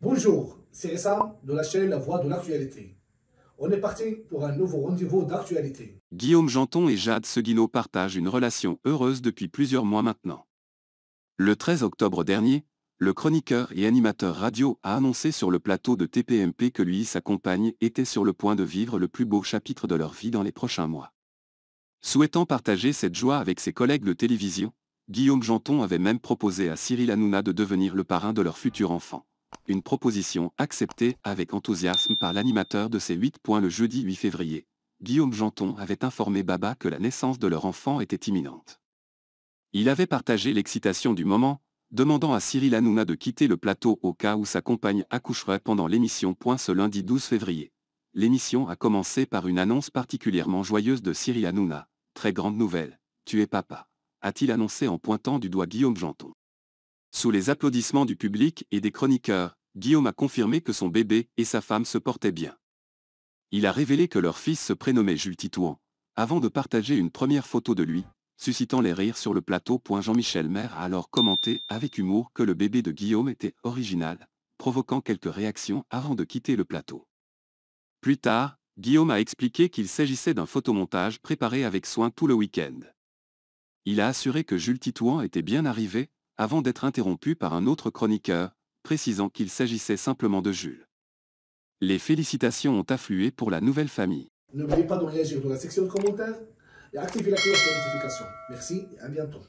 Bonjour, c'est Essa de la chaîne La Voix de l'actualité. On est parti pour un nouveau rendez-vous d'actualité. Guillaume Janton et Jade Seguino partagent une relation heureuse depuis plusieurs mois maintenant. Le 13 octobre dernier, le chroniqueur et animateur radio a annoncé sur le plateau de TPMP que lui et sa compagne étaient sur le point de vivre le plus beau chapitre de leur vie dans les prochains mois. Souhaitant partager cette joie avec ses collègues de télévision, Guillaume Janton avait même proposé à Cyril Hanouna de devenir le parrain de leur futur enfant une proposition acceptée avec enthousiasme par l'animateur de ces 8 points le jeudi 8 février. Guillaume Janton avait informé Baba que la naissance de leur enfant était imminente. Il avait partagé l'excitation du moment, demandant à Cyril Hanouna de quitter le plateau au cas où sa compagne accoucherait pendant l'émission. Ce lundi 12 février. L'émission a commencé par une annonce particulièrement joyeuse de Cyril Hanouna. Très grande nouvelle, tu es papa, a-t-il annoncé en pointant du doigt Guillaume Janton. Sous les applaudissements du public et des chroniqueurs, Guillaume a confirmé que son bébé et sa femme se portaient bien. Il a révélé que leur fils se prénommait Jules Titouan, avant de partager une première photo de lui, suscitant les rires sur le plateau. Jean-Michel Maire a alors commenté avec humour que le bébé de Guillaume était original, provoquant quelques réactions avant de quitter le plateau. Plus tard, Guillaume a expliqué qu'il s'agissait d'un photomontage préparé avec soin tout le week-end. Il a assuré que Jules Titouan était bien arrivé, avant d'être interrompu par un autre chroniqueur, précisant qu'il s'agissait simplement de Jules. Les félicitations ont afflué pour la nouvelle famille. N'oubliez pas de réagir dans la section de commentaires et activer la cloche de notification. Merci et à bientôt.